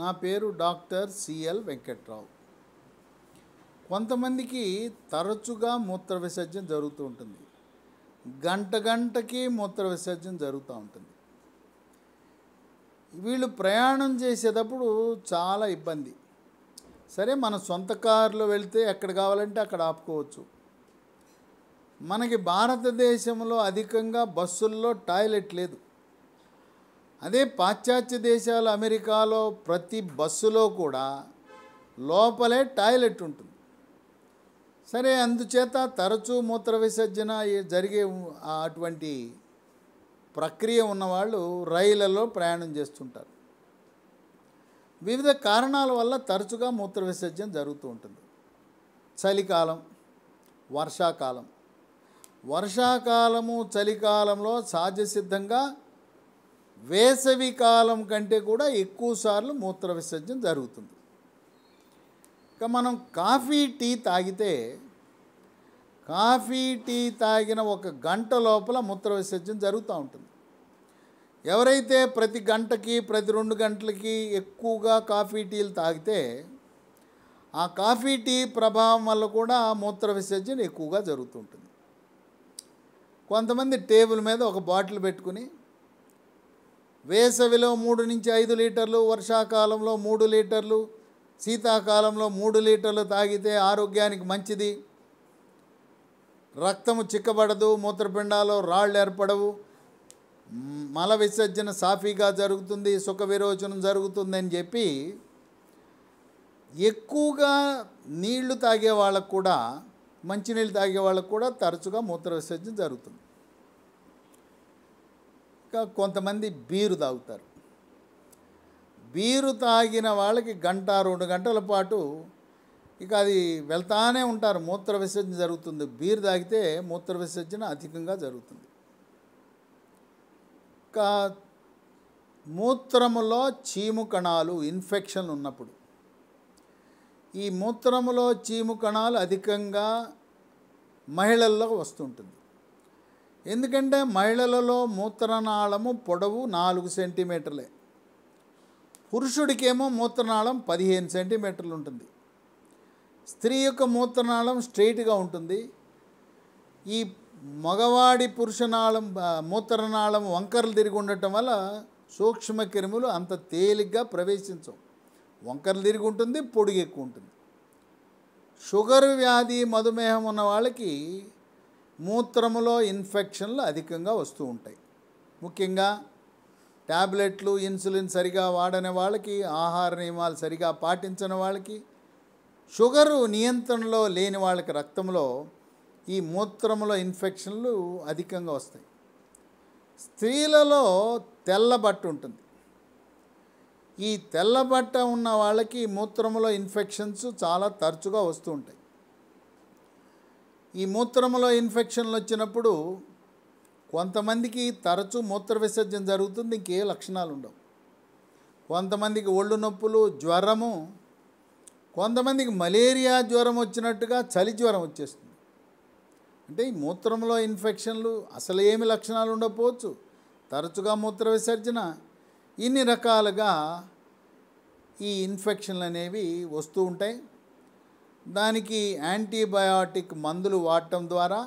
నా పేరు doctor CL Venkatrao కొంతమందికి తరచుగా మూత్ర విసర్జన జరుగుతూ ఉంటుంది గంట గంటకి మూత్ర విసర్జన జరుగుతూ ఉంటుంది వీళ్ళు ప్రయాణం చేసేటప్పుడు చాలా ఇబ్బంది సరే మన సొంత కారులో వెళితే ఎక్కడ కావాలంటే అక్కడ ఆపుకోవచ్చు మనకి భారతదేశంలో అధికంగా బస్సుల్లో టాయిలెట్ లేదు అదే పాశ్చాత్య దేశాలు అమెరికాలో ప్రతి బస్సులో కూడా లోపలే టాయిలెట్ ఉంటుంది సరే అందుచేత తరచూ మూత్ర విసర్జన జరిగే అటువంటి ప్రక్రియ ఉన్నవాళ్ళు రైళ్లలో ప్రయాణం చేస్తుంటారు వివిధ కారణాల వల్ల తరచుగా మూత్ర విసర్జన జరుగుతూ ఉంటుంది చలికాలం వర్షాకాలం వర్షాకాలము చలికాలంలో సహజసిద్ధంగా వేసవి కాలం కంటే కూడా ఎక్కువసార్లు మూత్ర విసర్జన జరుగుతుంది ఇక మనం కాఫీ టీ తాగితే కాఫీ టీ తాగిన ఒక గంట లోపల మూత్ర విసర్జన జరుగుతూ ఉంటుంది ఎవరైతే ప్రతి గంటకి ప్రతి రెండు గంటలకి ఎక్కువగా కాఫీ టీలు తాగితే ఆ కాఫీ టీ ప్రభావం వల్ల కూడా మూత్ర విసర్జన ఎక్కువగా జరుగుతుంటుంది కొంతమంది టేబుల్ మీద ఒక బాటిల్ పెట్టుకుని వేసవిలో మూడు నుంచి ఐదు లీటర్లు వర్షాకాలంలో మూడు లీటర్లు శీతాకాలంలో మూడు లీటర్లు తాగితే ఆరోగ్యానికి మంచిది రక్తము చిక్కబడదు మూత్రపిండాలో రాళ్ళు ఏర్పడవు మల విసర్జన సాఫీగా జరుగుతుంది సుఖ విరోచనం జరుగుతుందని చెప్పి ఎక్కువగా నీళ్లు తాగే వాళ్ళకు కూడా మంచినీళ్ళు తాగే వాళ్ళకు కూడా తరచుగా మూత్ర విసర్జన జరుగుతుంది ఇంకా కొంతమంది బీరు తాగుతారు బీరు తాగిన వాళ్ళకి గంట రెండు గంటల పాటు ఇక అది వెళ్తానే ఉంటారు మూత్ర విసర్జన జరుగుతుంది బీరు తాగితే మూత్ర విసర్జన అధికంగా జరుగుతుంది ఇంకా మూత్రములో చీము కణాలు ఇన్ఫెక్షన్ ఉన్నప్పుడు ఈ మూత్రములో చీము కణాలు అధికంగా మహిళల్లో వస్తుంటుంది ఎందుకంటే మహిళలలో మూత్రనాళము పొడవు నాలుగు సెంటీమీటర్లే పురుషుడికేమో మూత్రనాళం పదిహేను సెంటీమీటర్లు ఉంటుంది స్త్రీ యొక్క మూత్రనాళం స్ట్రైట్గా ఉంటుంది ఈ మగవాడి పురుషనాళం మూత్రనాళం వంకరలు తిరిగి ఉండటం వల్ల సూక్ష్మ క్రిములు అంత తేలిగ్గా ప్రవేశించవు వంకరలు తిరిగి ఉంటుంది పొడుగు ఎక్కువ ఉంటుంది షుగర్ వ్యాధి మధుమేహం ఉన్న వాళ్ళకి మూత్రములో ఇన్ఫెక్షన్లు అధికంగా వస్తూ ఉంటాయి ముఖ్యంగా ట్యాబ్లెట్లు ఇన్సులిన్ సరిగా వాడని వాళ్ళకి ఆహార నియమాలు సరిగా పాటించని వాళ్ళకి షుగరు నియంత్రణలో లేని వాళ్ళకి రక్తంలో ఈ మూత్రములో ఇన్ఫెక్షన్లు అధికంగా వస్తాయి స్త్రీలలో తెల్లబట్ట ఉంటుంది ఈ తెల్లబట్ట ఉన్న వాళ్ళకి మూత్రములో ఇన్ఫెక్షన్స్ చాలా తరచుగా వస్తూ ఉంటాయి ఈ మూత్రంలో ఇన్ఫెక్షన్లు వచ్చినప్పుడు కొంతమందికి తరచూ మూత్ర విసర్జన జరుగుతుంది ఇంకే లక్షణాలు ఉండవు కొంతమందికి ఒళ్ళు నొప్పులు జ్వరము కొంతమందికి మలేరియా జ్వరం వచ్చినట్టుగా చలి జ్వరం వచ్చేస్తుంది అంటే ఈ మూత్రంలో ఇన్ఫెక్షన్లు అసలు ఏమి లక్షణాలు ఉండకపోవచ్చు తరచుగా మూత్ర విసర్జన ఇన్ని రకాలుగా ఈ ఇన్ఫెక్షన్లు అనేవి వస్తూ ఉంటాయి దానికి యాంటీబయాటిక్ మందులు వాడటం ద్వారా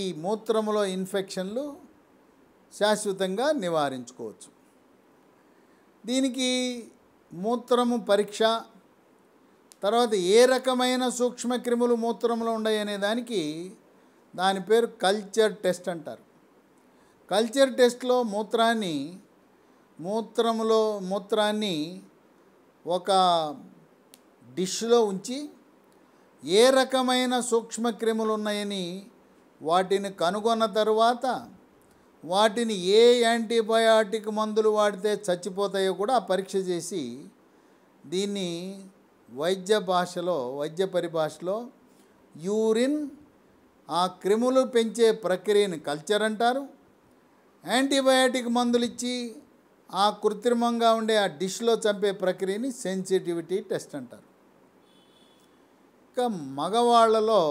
ఈ మూత్రములో ఇన్ఫెక్షన్లు శాశ్వతంగా నివారించుకోవచ్చు దీనికి మూత్రము పరీక్ష తర్వాత ఏ రకమైన సూక్ష్మక్రిములు మూత్రంలో ఉన్నాయి అనే దానికి దాని పేరు కల్చర్ టెస్ట్ అంటారు కల్చర్ టెస్ట్లో మూత్రాన్ని మూత్రంలో మూత్రాన్ని ఒక డిష్లో ఉంచి ఏ రకమైన సూక్ష్మక్రిములు ఉన్నాయని వాటిని కనుగొన్న తరువాత వాటిని ఏ యాంటీబయాటిక్ మందులు వాడితే చచ్చిపోతాయో కూడా పరీక్ష చేసి దీన్ని వైద్య భాషలో వైద్య పరిభాషలో యూరిన్ ఆ క్రిములు పెంచే ప్రక్రియని కల్చర్ అంటారు యాంటీబయాటిక్ మందులు ఇచ్చి ఆ కృత్రిమంగా ఉండే ఆ డిష్లో చంపే ప్రక్రియని సెన్సిటివిటీ టెస్ట్ అంటారు ఒక్క మగవాళ్లలో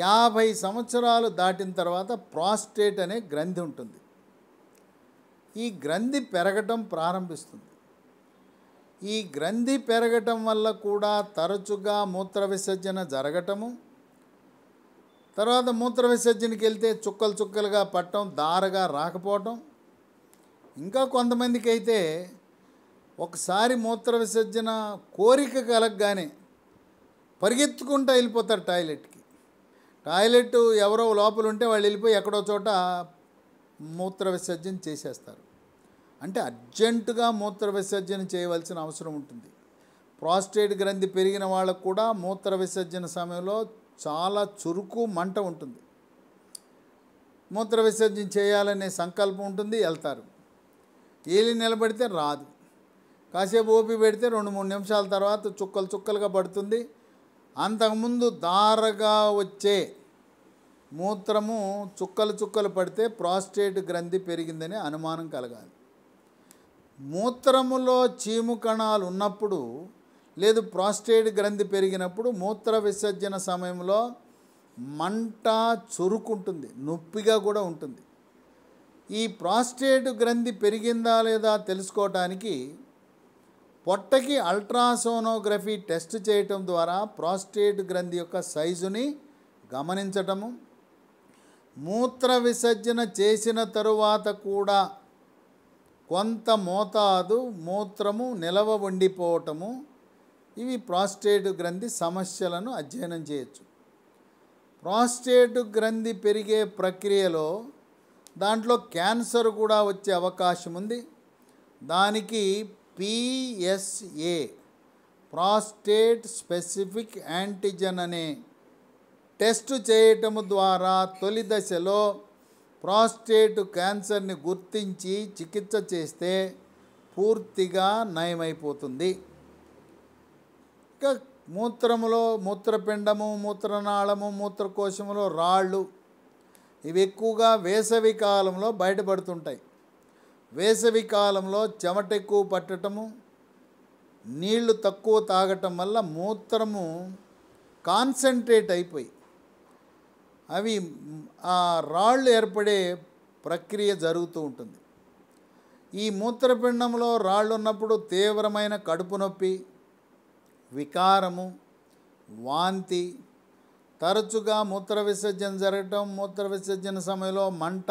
యాభై సంవత్సరాలు దాటిన తర్వాత ప్రాస్టేట్ అనే గ్రంథి ఉంటుంది ఈ గ్రంథి పెరగటం ప్రారంభిస్తుంది ఈ గ్రంథి పెరగటం వల్ల కూడా తరచుగా మూత్ర విసర్జన జరగటము తర్వాత మూత్ర విసర్జనకి వెళ్తే చుక్కలు చుక్కలుగా పట్టడం దారగా రాకపోవటం ఇంకా కొంతమందికి అయితే ఒకసారి మూత్ర విసర్జన కోరిక కలగగానే పరిగెత్తుకుంటూ వెళ్ళిపోతారు టాయిలెట్కి టాయిలెట్ ఎవరో లోపల ఉంటే వాళ్ళు వెళ్ళిపోయి ఎక్కడో చోట మూత్ర విసర్జన చేసేస్తారు అంటే అర్జెంటుగా మూత్ర విసర్జన చేయవలసిన అవసరం ఉంటుంది ప్రాస్టేట్ గ్రంథి పెరిగిన వాళ్ళకు కూడా మూత్ర విసర్జన సమయంలో చాలా చురుకు మంట ఉంటుంది మూత్ర విసర్జన చేయాలనే సంకల్పం ఉంటుంది వెళ్తారు ఏలి నిలబడితే రాదు కాసేపు ఓపి పెడితే రెండు మూడు నిమిషాల తర్వాత చుక్కలు చుక్కలుగా పడుతుంది అంతకుముందు దారగా వచ్చే మూత్రము చుక్కలు చుక్కలు పడితే ప్రాస్టేట్ గ్రంథి పెరిగిందని అనుమానం కలగాలి మూత్రములో చీము కణాలు ఉన్నప్పుడు లేదు ప్రాస్టేట్ గ్రంథి పెరిగినప్పుడు మూత్ర విసర్జన సమయంలో మంట చురుకుంటుంది నొప్పిగా కూడా ఉంటుంది ఈ ప్రాస్టేట్ గ్రంథి పెరిగిందా లేదా తెలుసుకోవటానికి పొట్టకి అల్ట్రాసోనోగ్రఫీ టెస్ట్ చేయటం ద్వారా ప్రాస్టేట్ గ్రంథి యొక్క సైజుని గమనించటము మూత్ర విసర్జన చేసిన తరువాత కూడా కొంత మోతాదు మూత్రము నిలవ ఉండిపోవటము ఇవి ప్రాస్టేట్ గ్రంథి సమస్యలను అధ్యయనం చేయొచ్చు ప్రాస్టేట్ గ్రంథి పెరిగే ప్రక్రియలో దాంట్లో క్యాన్సర్ కూడా వచ్చే అవకాశం ఉంది దానికి పిఎస్ఏ ప్రాస్టేట్ స్పెసిఫిక్ యాంటిజెన్ అనే టెస్ట్ చేయటం ద్వారా తొలి దశలో ప్రాస్టేట్ క్యాన్సర్ని గుర్తించి చికిత్స చేస్తే పూర్తిగా నయమైపోతుంది ఇక మూత్రములో మూత్రపిండము మూత్రనాళము మూత్రకోశములో రాళ్ళు ఇవి ఎక్కువగా వేసవి కాలంలో బయటపడుతుంటాయి వేసవి కాలంలో చెమటెక్కువ పట్టటము నీళ్లు తక్కువ తాగటం వల్ల మూత్రము కాన్సన్ట్రేట్ అయిపోయి అవి ఆ రాళ్ళు ఏర్పడే ప్రక్రియ జరుగుతూ ఉంటుంది ఈ మూత్రపిండంలో రాళ్ళు ఉన్నప్పుడు తీవ్రమైన కడుపు నొప్పి వికారము వాంతి తరచుగా మూత్ర విసర్జన జరగటం మూత్ర విసర్జన సమయంలో మంట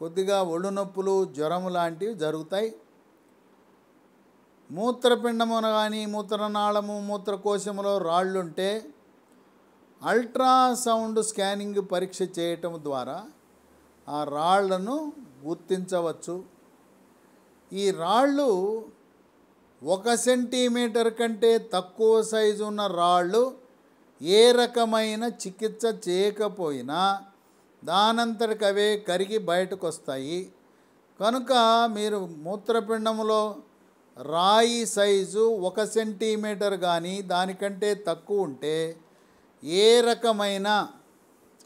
కొద్దిగా ఒళ్ళు నొప్పులు జ్వరం లాంటివి జరుగుతాయి మూత్రపిండమున కానీ మూత్రనాళము మూత్రకోశములో రాళ్ళుంటే అల్ట్రాసౌండ్ స్కానింగ్ పరీక్ష చేయటం ద్వారా ఆ రాళ్లను గుర్తించవచ్చు ఈ రాళ్ళు ఒక సెంటీమీటర్ కంటే తక్కువ సైజు ఉన్న రాళ్ళు ఏ రకమైన చికిత్స చేయకపోయినా దానంతటికి అవే కరిగి బయటకు వస్తాయి కనుక మీరు మూత్రపిండంలో రాయి సైజు ఒక సెంటీమీటర్ కానీ దానికంటే తక్కువ ఉంటే ఏ రకమైన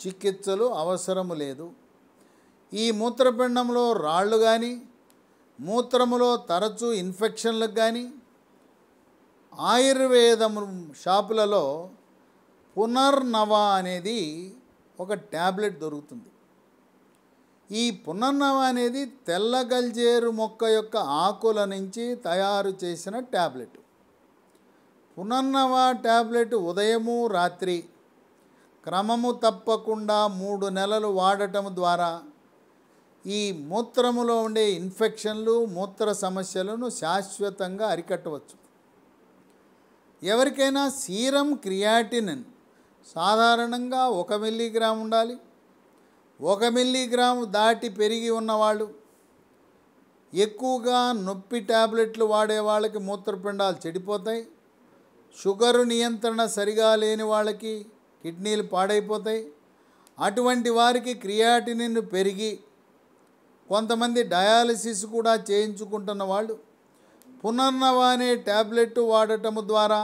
చికిత్సలు అవసరము లేదు ఈ మూత్రపిండంలో రాళ్ళు కానీ మూత్రములో తరచూ ఇన్ఫెక్షన్లకు కానీ ఆయుర్వేదం షాపులలో పునర్నవ అనేది ఒక ట్యాబ్లెట్ దొరుకుతుంది ఈ పునర్నవ అనేది తెల్ల గల్జేరు మొక్క యొక్క ఆకుల నుంచి తయారు చేసిన ట్యాబ్లెట్ పునర్నవ ట్యాబ్లెట్ ఉదయము రాత్రి క్రమము తప్పకుండా మూడు నెలలు వాడటం ద్వారా ఈ మూత్రములో ఉండే ఇన్ఫెక్షన్లు మూత్ర సమస్యలను శాశ్వతంగా అరికట్టవచ్చు ఎవరికైనా సీరం క్రియాటినన్ సాధారణంగా ఒక మిల్లీగ్రామ్ ఉండాలి ఒక మిల్లీగ్రామ్ దాటి పెరిగి ఉన్నవాళ్ళు ఎక్కువగా నొప్పి ట్యాబ్లెట్లు వాడే వాళ్ళకి మూత్రపిండాలు చెడిపోతాయి షుగరు నియంత్రణ సరిగా లేని వాళ్ళకి కిడ్నీలు పాడైపోతాయి అటువంటి వారికి క్రియాటినిన్ పెరిగి కొంతమంది డయాలసిస్ కూడా చేయించుకుంటున్న వాళ్ళు పునర్నవ అనే ట్యాబ్లెట్ వాడటము ద్వారా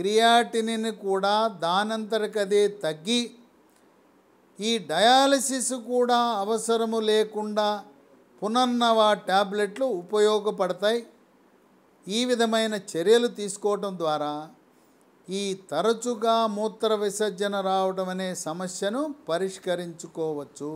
క్రియాటినిని కూడా దానంతరకదే తగ్గి ఈ డయాలసిస్ కూడా అవసరము లేకుండా పునర్నవ ట్యాబ్లెట్లు ఉపయోగపడతాయి ఈ విధమైన చర్యలు తీసుకోవటం ద్వారా ఈ తరచుగా మూత్ర విసర్జన రావడం అనే సమస్యను పరిష్కరించుకోవచ్చు